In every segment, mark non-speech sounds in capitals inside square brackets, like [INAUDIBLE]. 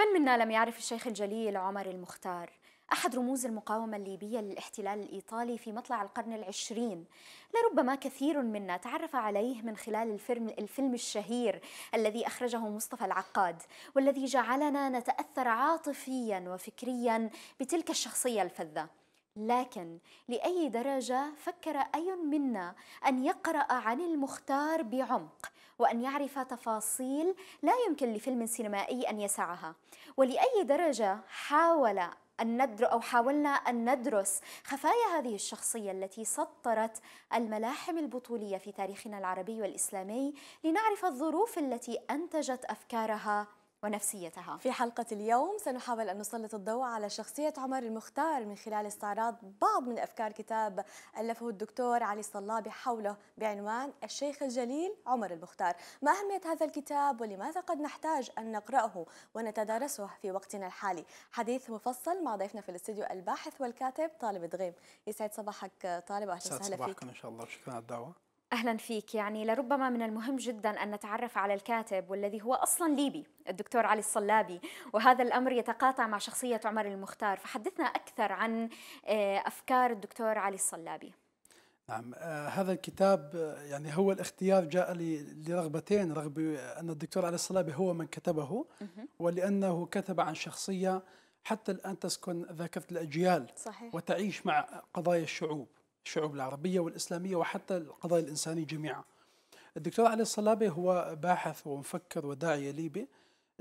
من منا لم يعرف الشيخ الجليل عمر المختار أحد رموز المقاومة الليبية للاحتلال الإيطالي في مطلع القرن العشرين لربما كثير منا تعرف عليه من خلال الفيلم, الفيلم الشهير الذي أخرجه مصطفى العقاد والذي جعلنا نتأثر عاطفيا وفكريا بتلك الشخصية الفذة لكن لأي درجة فكر أي منا أن يقرأ عن المختار بعمق وأن يعرف تفاصيل لا يمكن لفيلم سينمائي أن يسعها ولأي درجة حاول أن ندر أو حاولنا أن ندرس خفايا هذه الشخصية التي سطرت الملاحم البطولية في تاريخنا العربي والإسلامي لنعرف الظروف التي أنتجت أفكارها ونفسيتها في حلقة اليوم سنحاول أن نسلط الضوء على شخصية عمر المختار من خلال استعراض بعض من أفكار كتاب ألفه الدكتور علي الصلابي حوله بعنوان الشيخ الجليل عمر المختار ما أهمية هذا الكتاب ولماذا قد نحتاج أن نقرأه ونتدارسه في وقتنا الحالي حديث مفصل مع ضيفنا في الاستديو الباحث والكاتب طالب دغيم يسعد صباحك طالب أهلا وسهلا فيك صباحكم إن شاء الله شكرا على الدعوة أهلا فيك يعني لربما من المهم جدا أن نتعرف على الكاتب والذي هو أصلا ليبي الدكتور علي الصلابي وهذا الأمر يتقاطع مع شخصية عمر المختار فحدثنا أكثر عن آه، أفكار الدكتور علي الصلابي نعم آه، هذا الكتاب آه، يعني هو الاختيار جاء لي لرغبتين رغبة أن الدكتور علي الصلابي هو من كتبه ولأنه كتب عن شخصية حتى الآن تسكن ذاكرة الأجيال صحيح. وتعيش مع قضايا الشعوب الشعوب العربية والإسلامية وحتى القضايا الإنسانية جميعا الدكتور علي الصلابي هو باحث ومفكر وداعية ليبي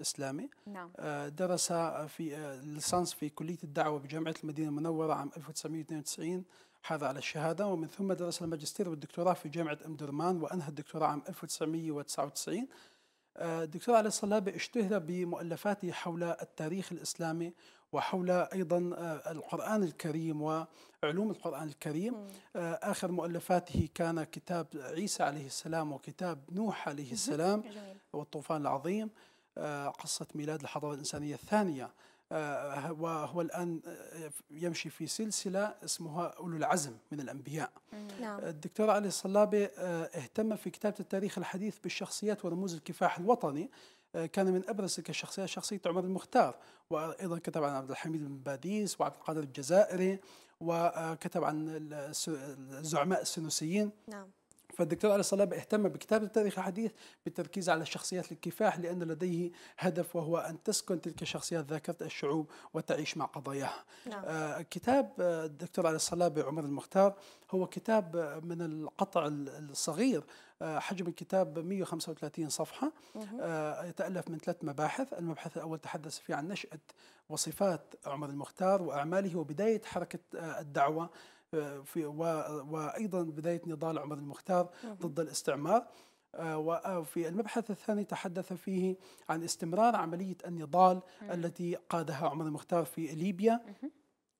إسلامي نعم. آه، درس في الليسانس آه، في كلية الدعوة بجامعة المدينة المنورة عام 1992 حاز على الشهادة ومن ثم درس الماجستير والدكتوراه في جامعة أمدرمان وأنهى الدكتوراه عام 1999 دكتور علي الصلابة اشتهر بمؤلفاته حول التاريخ الإسلامي وحول أيضا آه، القرآن الكريم وعلوم القرآن الكريم آه، آخر مؤلفاته كان كتاب عيسى عليه السلام وكتاب نوح عليه السلام والطوفان العظيم آه، قصة ميلاد الحضارة الإنسانية الثانية وهو آه، الآن آه، يمشي في سلسلة اسمها أولو العزم من الأنبياء نعم. آه، الدكتور علي الصلابي اهتم في كتابة التاريخ الحديث بالشخصيات ورموز الكفاح الوطني كان من ابرز تلك الشخصيات شخصيه عمر المختار وايضا كتب عن عبد الحميد بن باديس وعبد القادر الجزائري وكتب عن الزعماء السنوسيين نعم. فالدكتور علي صلابة اهتم بكتابة التاريخ الحديث بالتركيز على شخصيات الكفاح لأن لديه هدف وهو أن تسكن تلك الشخصيات ذاكرة الشعوب وتعيش مع قضاياها نعم. آه، كتاب آه، الدكتور علي الصلابة عمر المختار هو كتاب آه، من القطع الصغير حجم الكتاب 135 صفحة يتألف من ثلاث مباحث المبحث الأول تحدث فيه عن نشأة وصفات عمر المختار وأعماله وبداية حركة الدعوة في وايضا بدايه نضال عمر المختار نعم. ضد الاستعمار آه، وفي آه، المبحث الثاني تحدث فيه عن استمرار عملية النضال نعم. التي قادها عمر المختار في ليبيا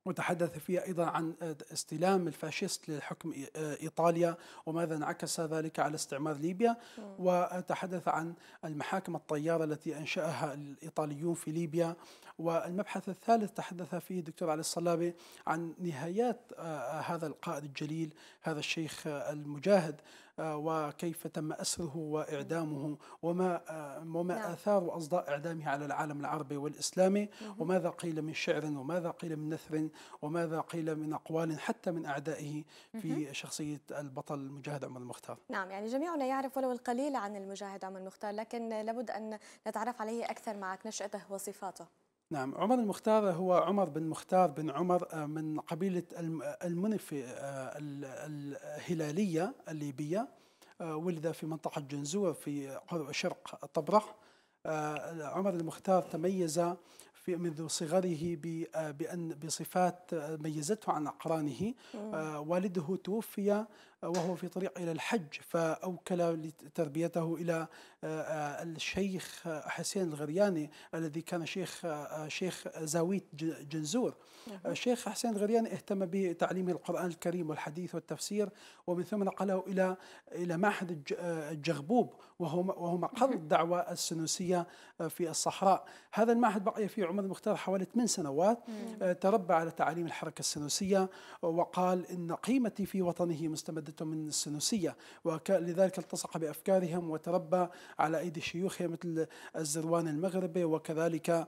وتحدث فيها أيضا عن آه، استلام الفاشيست لحكم آه، إيطاليا وماذا انعكس ذلك على استعمار ليبيا وتحدث عن المحاكم الطيارة التي أنشأها الإيطاليون في ليبيا والمبحث الثالث تحدث فيه الدكتور علي الصلابي عن نهايات آه، هذا القائد الجليل هذا الشيخ المجاهد آه، وكيف تم أسره وإعدامه وما آه، وما نعم. آثار اصداء إعدامه على العالم العربي والإسلامي وماذا قيل من شعر وماذا قيل من نثر وماذا قيل من أقوال حتى من أعدائه في شخصية البطل المجاهد عمر المختار نعم يعني جميعنا يعرف ولو القليل عن المجاهد عمر المختار لكن لابد أن نتعرف عليه أكثر معك نشأته وصفاته نعم عمر المختار هو عمر بن مختار بن عمر آه، من قبيلة المنفي الهلالية الليبية آه، ولد في منطقة جنزوة في شرق طبرق آه، عمر المختار تميز في منذ صغره آه، بأن بصفات ميزته عن أقرانه والده توفي وهو في طريق إلى الحج فأوكل تربيته إلى آه، الشيخ حسين الغرياني الذي كان شيخ آه، شيخ زاويت جنزور نعم. الشيخ آه، حسين الغرياني اهتم بتعليم القرآن الكريم والحديث والتفسير ومن ثم نقله إلى إلى معهد الجغبوب وهو وهو مقر الدعوة السنوسية في الصحراء هذا المعهد بقي في عمر المختار حوالي 8 سنوات تربى على تعاليم الحركة السنوسية وقال إن قيمتي في وطنه مستمدة مستمدة من السنوسية ولذلك التصق بأفكارهم وتربى على أيدي شيوخه مثل الزروان المغربي وكذلك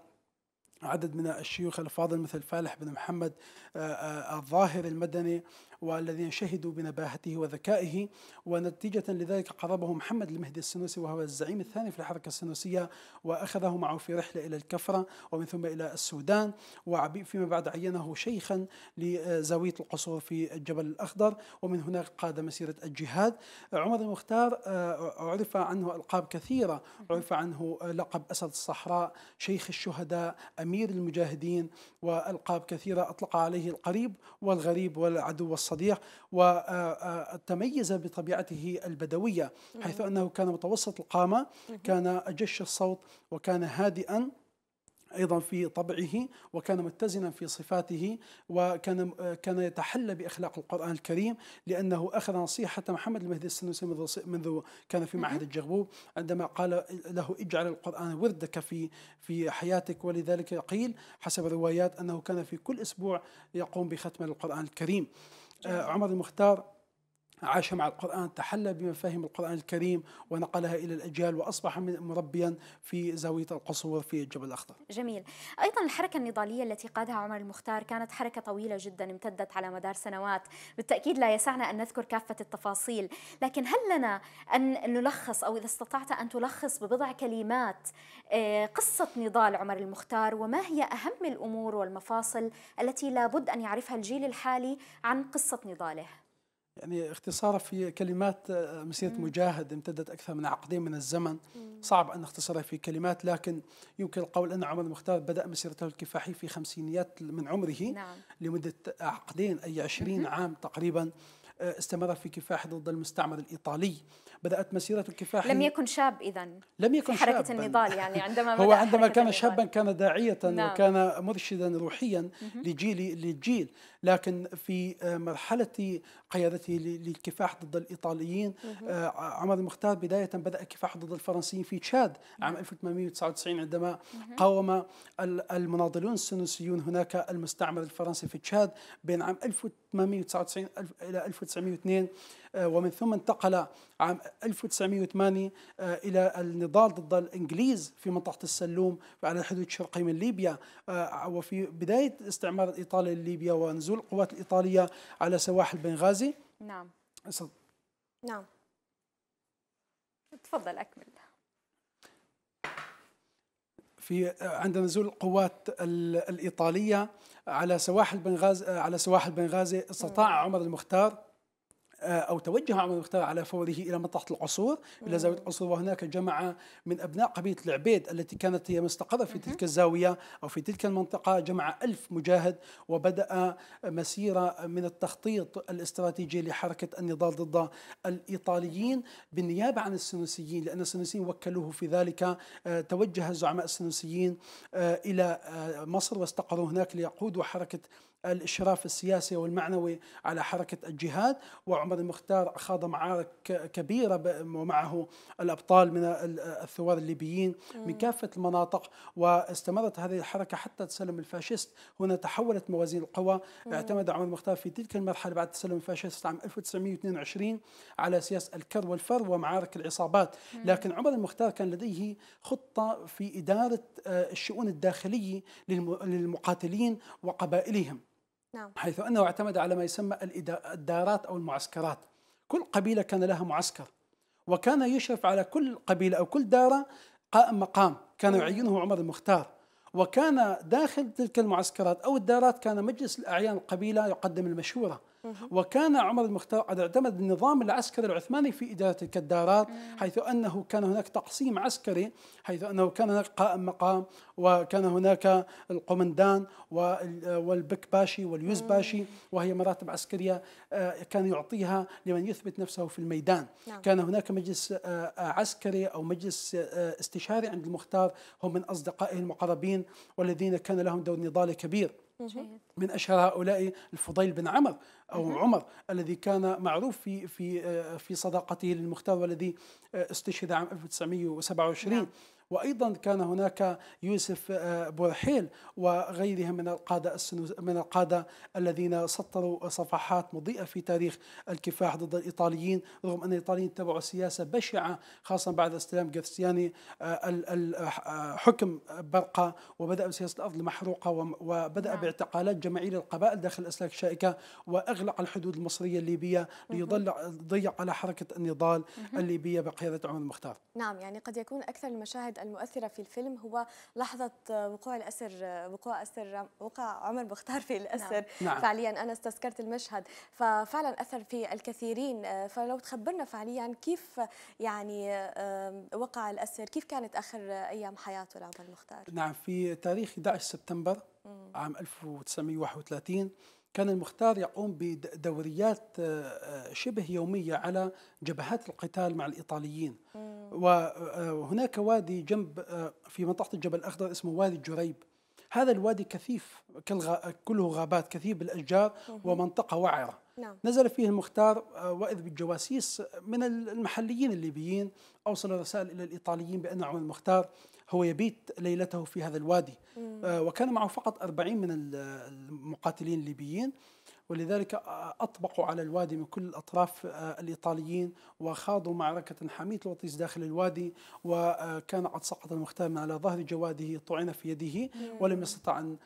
عدد من الشيوخ الفاضل مثل فالح بن محمد آه، آه، الظاهر المدني والذين شهدوا بنباهته وذكائه ونتيجة لذلك قربه محمد المهدي السنوسي وهو الزعيم الثاني في الحركة السنوسية وأخذه معه في رحلة إلى الكفرة ومن ثم إلى السودان وفيما بعد عينه شيخا لزاوية القصور في الجبل الأخضر ومن هناك قاد مسيرة الجهاد عمر المختار آه، عرف عنه ألقاب كثيرة عرف عنه لقب أسد الصحراء شيخ الشهداء أمير المجاهدين وألقاب كثيرة أطلق عليه القريب والغريب والعدو والصحراء الصديح وتميز بطبيعته البدوية حيث أنه كان متوسط القامة كان جش الصوت وكان هادئا ايضا في طبعه وكان متزنا في صفاته وكان كان يتحلى باخلاق القران الكريم لانه اخذ نصيحه محمد المهدي السنوسي منذ منذ كان في معهد الجغبوب عندما قال له اجعل القران وردك في في حياتك ولذلك قيل حسب الروايات انه كان في كل اسبوع يقوم بختم القران الكريم آه، عمر المختار عاش مع القرآن تحلى بمفاهيم القرآن الكريم ونقلها إلى الأجيال وأصبح مربيا في زاوية القصور في الجبل الأخضر جميل أيضا الحركة النضالية التي قادها عمر المختار كانت حركة طويلة جدا امتدت على مدار سنوات بالتأكيد لا يسعنا أن نذكر كافة التفاصيل لكن هل لنا أن نلخص أو إذا استطعت أن تلخص ببضع كلمات آه، قصة نضال عمر المختار وما هي أهم الأمور والمفاصل التي لابد أن يعرفها الجيل الحالي عن قصة نضاله يعني اختصاره في كلمات آه، مسيرة مجاهد امتدت أكثر من عقدين من الزمن صعب أن نختصرها في كلمات لكن يمكن القول أن عمر المختار بدأ مسيرته الكفاحية في خمسينيات من عمره نعم. لمدة عقدين أي عشرين عام تقريبا آه، استمر في كفاح ضد المستعمر الإيطالي بدأت مسيرة الكفاح لم يكن شاب إذا لم يكن في حركة شاباً. النضال يعني [LAUGHS] عندما هو عندما كان شابا كان داعية نعم. وكان مرشدا روحيا لجيل للجيل لكن في آه، مرحلة قيادته للكفاح ضد الإيطاليين آه، عمر المختار بداية بدأ الكفاح ضد الفرنسيين في تشاد عام 1899 عندما قاوم المناضلون السنوسيون هناك المستعمر الفرنسي في تشاد بين عام 1899 إلى 1902 آه، ومن ثم انتقل عام 1908 آه، إلى النضال ضد الإنجليز في منطقة السلوم على الحدود الشرقي من ليبيا آه، وفي بداية استعمار الإيطالي لليبيا ونزول القوات الإيطالية على سواحل بنغازي نعم أصد... نعم تفضل أكمل في عند نزول القوات الإيطالية على سواحل بنغازي على سواحل بنغازي استطاع عمر المختار آه، أو توجه عمر المختار على فوره إلى منطقة العصور إلى زاوية العصور وهناك جمع من أبناء قبيلة العبيد التي كانت هي مستقرة في تلك الزاوية أو في تلك المنطقة جمع ألف مجاهد وبدأ مسيرة من التخطيط الاستراتيجي لحركة النضال ضد الإيطاليين بالنيابة عن السنوسيين لأن السنوسيين وكلوه في ذلك آه، توجه الزعماء السنوسيين آه، إلى مصر واستقروا هناك ليقودوا حركة الإشراف السياسي والمعنوي على حركة الجهاد وعمر المختار خاض معارك كبيرة ومعه الأبطال من الثوار الليبيين من كافة المناطق واستمرت هذه الحركة حتى تسلم الفاشست هنا تحولت موازين القوى اعتمد عمر المختار في تلك المرحلة بعد تسلم الفاشست عام 1922 على سياسة الكر والفر ومعارك العصابات لكن عمر المختار كان لديه خطة في إدارة آه، الشؤون الداخلية للمقاتلين وقبائلهم نعم. حيث أنه اعتمد على ما يسمى الدارات أو المعسكرات كل قبيلة كان لها معسكر وكان يشرف على كل قبيلة أو كل دارة قائم مقام كان نعم. يعينه عمر المختار وكان داخل تلك المعسكرات أو الدارات كان مجلس الأعيان القبيلة يقدم المشورة وكان عمر المختار قد اعتمد النظام العسكري العثماني في إدارة الكدارات حيث أنه كان هناك تقسيم عسكري حيث أنه كان هناك قائم مقام وكان هناك القمندان والبكباشي واليوزباشي وهي مراتب عسكرية آه، كان يعطيها لمن يثبت نفسه في الميدان نعم. كان هناك مجلس آه، آه، عسكري أو مجلس استشاري عند المختار هم من أصدقائه المقربين والذين كان لهم دور نضالي كبير من اشهر هؤلاء الفضيل بن عمر او عمر الذي كان معروف في في آه، في صداقته للمختار والذي آه، استشهد عام 1927 وايضا كان هناك يوسف آه، بوحيل وغيرهم من القاده من القاده الذين سطروا صفحات مضيئه في تاريخ الكفاح ضد الايطاليين رغم ان الايطاليين اتبعوا سياسه بشعه خاصه بعد استلام جرسياني آه، الحكم آه، برقه وبدا بسياسه الارض المحروقه وبدا نعم. باعتقالات جماعيه للقبائل داخل الاسلاك الشائكه واغلق الحدود المصريه الليبيه ليضيع على حركه النضال الليبيه بقياده عمر المختار نعم يعني قد يكون اكثر المشاهد المؤثرة في الفيلم هو لحظة وقوع الأسر وقوع أسر وقع عمر بختار في الأسر نعم. نعم. فعليا أنا استذكرت المشهد ففعلا أثر في الكثيرين فلو تخبرنا فعليا كيف يعني وقع الأسر كيف كانت آخر أيام حياته لعمر بختار نعم في تاريخ 11 سبتمبر عام 1931 كان المختار يقوم بدوريات آه، شبه يومية على جبهات القتال مع الإيطاليين وهناك وادي جنب آه، في منطقة الجبل الأخضر اسمه وادي الجريب هذا الوادي كثيف كله غابات كثيف بالأشجار ومنطقة وعرة نعم. نزل فيه المختار آه، وإذ بالجواسيس من المحليين الليبيين أوصل رسائل إلى الإيطاليين بأن عمر المختار هو يبيت ليلته في هذا الوادي مم. آه، وكان معه فقط 40 من المقاتلين الليبيين ولذلك أطبقوا على الوادي من كل الأطراف آه، الإيطاليين وخاضوا معركة حامية الوطيس داخل الوادي وكان قد سقط المختار على ظهر جواده طعن في يده نعم. ولم يستطع أن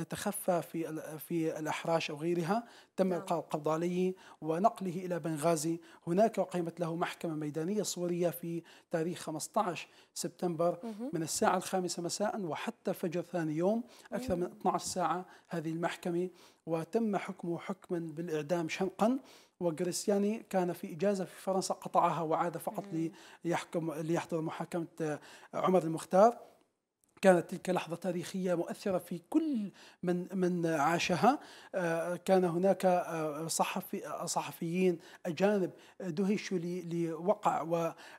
يتخفى آه، في في الاحراش او غيرها تم نعم. القاء القبض عليه ونقله الى بنغازي هناك اقيمت له محكمه ميدانيه صوريه في تاريخ 15 سبتمبر من الساعه الخامسه مساء وحتى فجر ثاني يوم اكثر من 12 ساعه هذه المحكمه وتم حكمه حكما بالاعدام شنقا وغريسياني كان في إجازة في فرنسا قطعها وعاد فقط ليحكم ليحضر محاكمة عمر المختار كانت تلك لحظة تاريخية مؤثرة في كل من من عاشها آه، كان هناك آه، صحفي آه، صحفيين أجانب دهشوا لوقع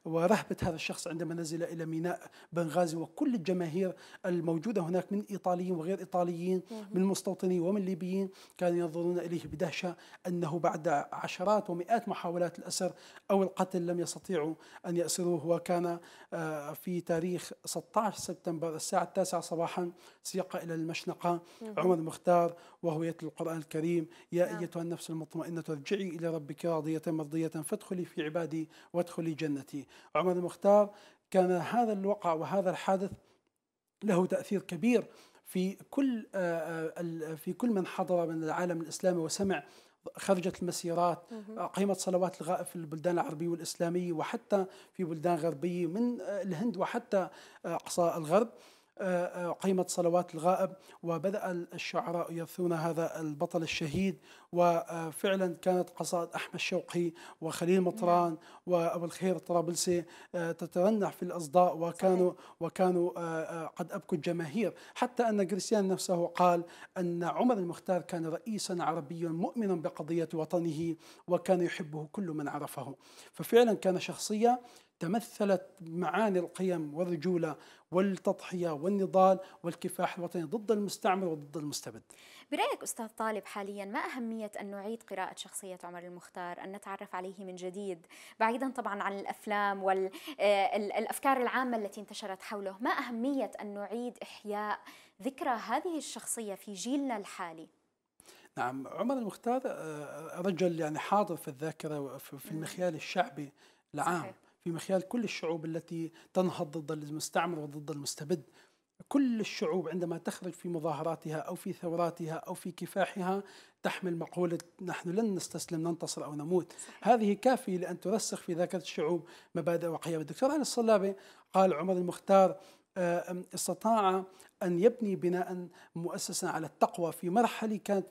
ورهبة هذا الشخص عندما نزل إلى ميناء بنغازي وكل الجماهير الموجودة هناك من إيطاليين وغير إيطاليين من مستوطنين ومن ليبيين كانوا ينظرون إليه بدهشة أنه بعد عشرات ومئات محاولات الأسر أو القتل لم يستطيعوا أن يأسروه وكان في تاريخ 16 سبتمبر الساعة التاسعة صباحا سيق إلى المشنقة عمر مختار وهو يتلو القرآن الكريم يا نعم. أيتها النفس المطمئنة ارجعي إلى ربك راضية مرضية فادخلي في عبادي وادخلي جنتي عمر مختار كان هذا الوقع وهذا الحادث له تأثير كبير في كل آه، آه، آه، في كل من حضر من العالم الاسلامي وسمع خرجت المسيرات قيمة صلوات الغائب في البلدان العربية والإسلامية وحتى في بلدان غربية من الهند وحتى أقصى الغرب قيمة صلوات الغائب وبدأ الشعراء يرثون هذا البطل الشهيد وفعلا كانت قصائد أحمد شوقي وخليل مطران نعم. وأبو الخير الطرابلسي آه، تترنح في الأصداء وكانوا وكانوا آه، آه، قد أبكوا الجماهير حتى أن كريستيان نفسه قال أن عمر المختار كان رئيسا عربيا مؤمنا بقضية وطنه وكان يحبه كل من عرفه ففعلا كان شخصية تمثلت معاني القيم والرجولة والتضحية والنضال والكفاح الوطني ضد المستعمر وضد المستبد برأيك أستاذ طالب حاليا ما أهمية أن نعيد قراءة شخصية عمر المختار أن نتعرف عليه من جديد بعيدا طبعا عن الأفلام والأفكار آه، العامة التي انتشرت حوله ما أهمية أن نعيد إحياء ذكرى هذه الشخصية في جيلنا الحالي نعم عمر المختار آه، رجل يعني حاضر في الذاكرة في المخيال الشعبي العام صحيح. في مخيال كل الشعوب التي تنهض ضد المستعمر وضد المستبد كل الشعوب عندما تخرج في مظاهراتها او في ثوراتها او في كفاحها تحمل مقوله نحن لن نستسلم ننتصر او نموت، هذه كافيه لان ترسخ في ذاكره الشعوب مبادئ وقيم، الدكتور علي الصلابه قال عمر المختار آه، استطاع أن يبني بناء مؤسسا على التقوى في مرحلة كانت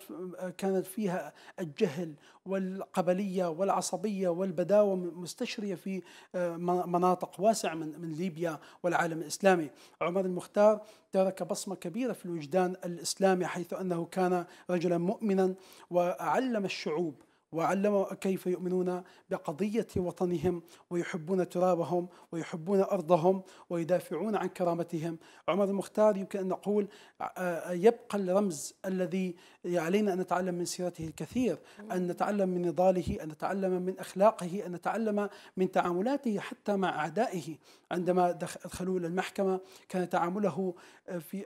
كانت فيها الجهل والقبلية والعصبية والبداوة مستشرية في آه، مناطق واسعة من من ليبيا والعالم الإسلامي عمر المختار ترك بصمة كبيرة في الوجدان الإسلامي حيث أنه كان رجلا مؤمنا وعلم الشعوب وعلموا كيف يؤمنون بقضية وطنهم ويحبون ترابهم ويحبون أرضهم ويدافعون عن كرامتهم عمر المختار يمكن أن نقول آه، آه، يبقى الرمز الذي علينا أن نتعلم من سيرته الكثير أن نتعلم من نضاله أن نتعلم من أخلاقه أن نتعلم من تعاملاته حتى مع أعدائه عندما دخلوا إلى المحكمة كان تعامله آه، في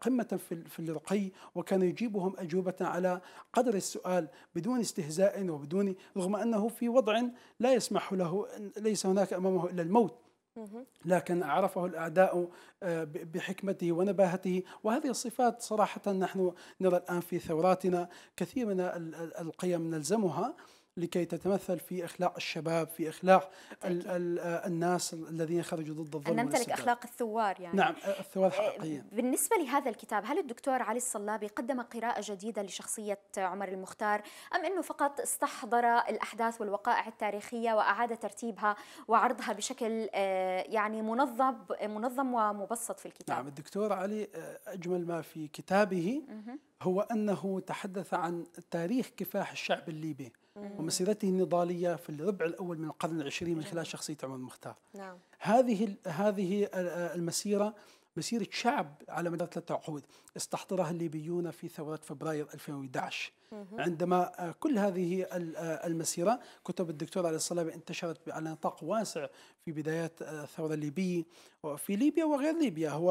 قمة في الرقي وكان يجيبهم أجوبة على قدر السؤال بدون استهزاء وبدون رغم أنه في وضع لا يسمح له ليس هناك أمامه إلا الموت لكن عرفه الاعداء آه، بحكمته ونباهته وهذه الصفات صراحه نحن نرى الان في ثوراتنا كثير من القيم نلزمها لكي تتمثل في اخلاق الشباب في اخلاق الـ الـ آه، الناس الذين خرجوا ضد الظلم ان نمتلك اخلاق الثوار يعني نعم الثوار آه، حقيقيا بالنسبه لهذا الكتاب هل الدكتور علي الصلابي قدم قراءه جديده لشخصيه عمر المختار ام انه فقط استحضر الاحداث والوقائع التاريخيه واعاد ترتيبها وعرضها بشكل آه، يعني منظم منظم ومبسط في الكتاب نعم الدكتور علي اجمل ما في كتابه هو انه تحدث عن تاريخ كفاح الشعب الليبي ومسيرته النضاليه في الربع الاول من القرن العشرين من خلال شخصيه عمر المختار. نعم. هذه هذه المسيره مسيرة شعب على مدار ثلاثة عقود استحضرها الليبيون في ثورة فبراير 2011 عندما آه، كل هذه آه، المسيرة كتب الدكتور علي الصلاة انتشرت على نطاق واسع في بدايات آه، الثورة الليبية في ليبيا وغير ليبيا هو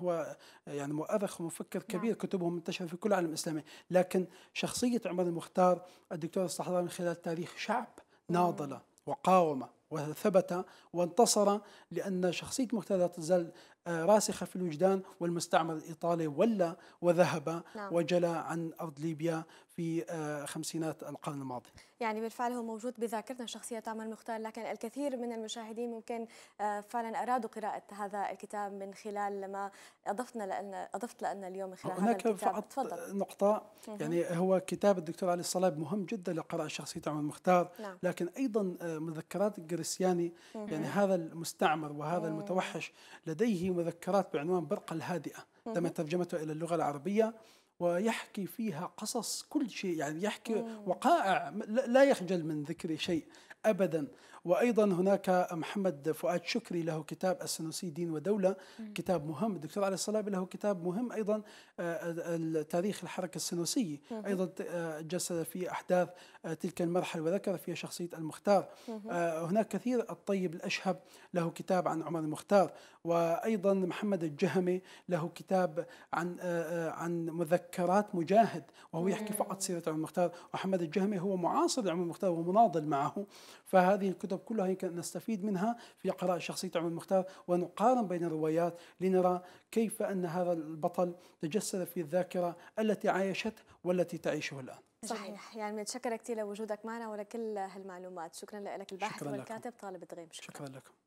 هو يعني مؤرخ ومفكر نعم. كبير كتبه منتشرة في كل العالم الإسلامي لكن شخصية عمر المختار الدكتور استحضرها من خلال تاريخ شعب ناضلة وقاومة وثبت وانتصر لأن شخصية مختار لا تزال آه، راسخة في الوجدان والمستعمر الإيطالي ولى وذهب نعم. وجلى عن أرض ليبيا في آه، خمسينات القرن الماضي يعني بالفعل هو موجود بذاكرتنا شخصية عمر مختار لكن الكثير من المشاهدين ممكن آه، فعلا أرادوا قراءة هذا الكتاب من خلال ما أضفتنا لأن أضفت لنا اليوم من خلال هناك هذا الكتاب فقط تفضل. نقطة يعني هو كتاب الدكتور علي الصلاب مهم جدا لقراءة شخصية عمر مختار نعم. لكن أيضا آه، مذكرات جريسياني يعني هذا المستعمر وهذا المتوحش لديه مذكرات بعنوان برقة الهادئة تم ترجمته إلى اللغة العربية ويحكي فيها قصص كل شيء يعني يحكي وقائع لا يخجل من ذكر شيء ابدا وايضا هناك محمد فؤاد شكري له كتاب السنوسي دين ودوله كتاب مهم الدكتور علي الصلابي له كتاب مهم ايضا آه، تاريخ الحركه السنوسيه ايضا آه، جسد في احداث آه، تلك المرحله وذكر فيها شخصيه المختار هناك كثير الطيب الاشهب له كتاب عن عمر المختار وايضا محمد الجهمي له كتاب عن آه، آه، عن مذكرات مجاهد وهو يحكي فقط سيره عمر المختار ومحمد الجهمي هو معاصر لعمر المختار ومناضل معه فهذه الكتب كلها يمكن نستفيد منها في قراءه شخصيه عمر المختار ونقارن بين الروايات لنرى كيف ان هذا البطل تجسد في الذاكره التي عايشته والتي تعيشه الان صحيح يعني بنتشكرك كثير لوجودك معنا ولكل هالمعلومات شكرا لك الباحث والكاتب طالب دغيم شكرا, شكرا لكم